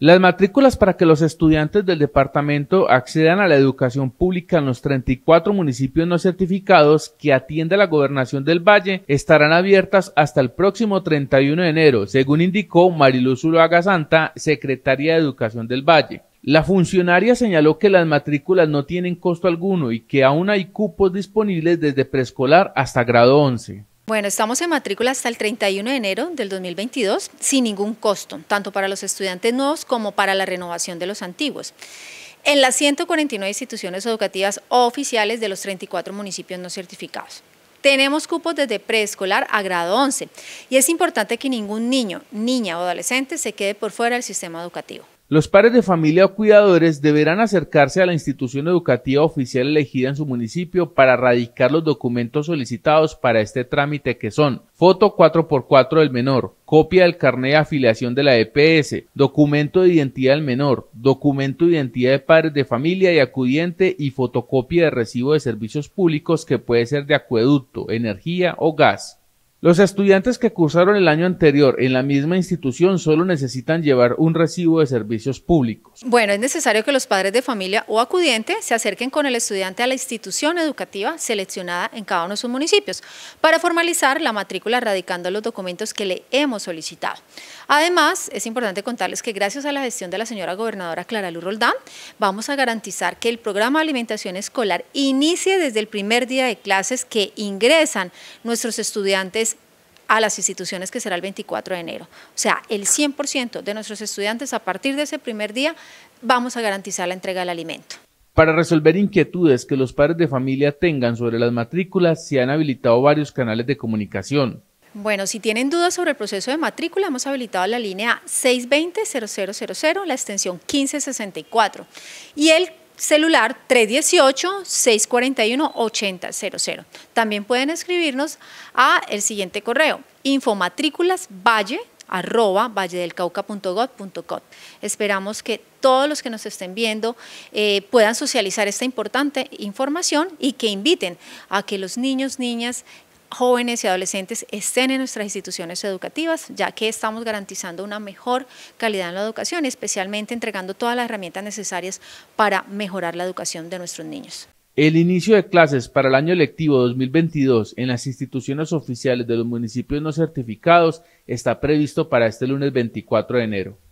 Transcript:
Las matrículas para que los estudiantes del departamento accedan a la educación pública en los 34 municipios no certificados que atiende la gobernación del Valle estarán abiertas hasta el próximo 31 de enero, según indicó Mariluz Uloaga Santa, secretaria de Educación del Valle. La funcionaria señaló que las matrículas no tienen costo alguno y que aún hay cupos disponibles desde preescolar hasta grado 11. Bueno, estamos en matrícula hasta el 31 de enero del 2022 sin ningún costo, tanto para los estudiantes nuevos como para la renovación de los antiguos. En las 149 instituciones educativas oficiales de los 34 municipios no certificados. Tenemos cupos desde preescolar a grado 11 y es importante que ningún niño, niña o adolescente se quede por fuera del sistema educativo. Los padres de familia o cuidadores deberán acercarse a la institución educativa oficial elegida en su municipio para radicar los documentos solicitados para este trámite que son foto 4x4 del menor, copia del carnet de afiliación de la EPS, documento de identidad del menor, documento de identidad de padres de familia y acudiente y fotocopia de recibo de servicios públicos que puede ser de acueducto, energía o gas. Los estudiantes que cursaron el año anterior en la misma institución solo necesitan llevar un recibo de servicios públicos. Bueno, es necesario que los padres de familia o acudiente se acerquen con el estudiante a la institución educativa seleccionada en cada uno de sus municipios para formalizar la matrícula radicando los documentos que le hemos solicitado. Además, es importante contarles que gracias a la gestión de la señora gobernadora Clara Luz vamos a garantizar que el programa de alimentación escolar inicie desde el primer día de clases que ingresan nuestros estudiantes a las instituciones que será el 24 de enero. O sea, el 100% de nuestros estudiantes a partir de ese primer día vamos a garantizar la entrega del alimento. Para resolver inquietudes que los padres de familia tengan sobre las matrículas, se han habilitado varios canales de comunicación. Bueno, si tienen dudas sobre el proceso de matrícula, hemos habilitado la línea 620-0000, la extensión 1564. Y el celular 318-641-8000. También pueden escribirnos a el siguiente correo, valle arroba Esperamos que todos los que nos estén viendo eh, puedan socializar esta importante información y que inviten a que los niños, niñas jóvenes y adolescentes estén en nuestras instituciones educativas, ya que estamos garantizando una mejor calidad en la educación, especialmente entregando todas las herramientas necesarias para mejorar la educación de nuestros niños. El inicio de clases para el año lectivo 2022 en las instituciones oficiales de los municipios no certificados está previsto para este lunes 24 de enero.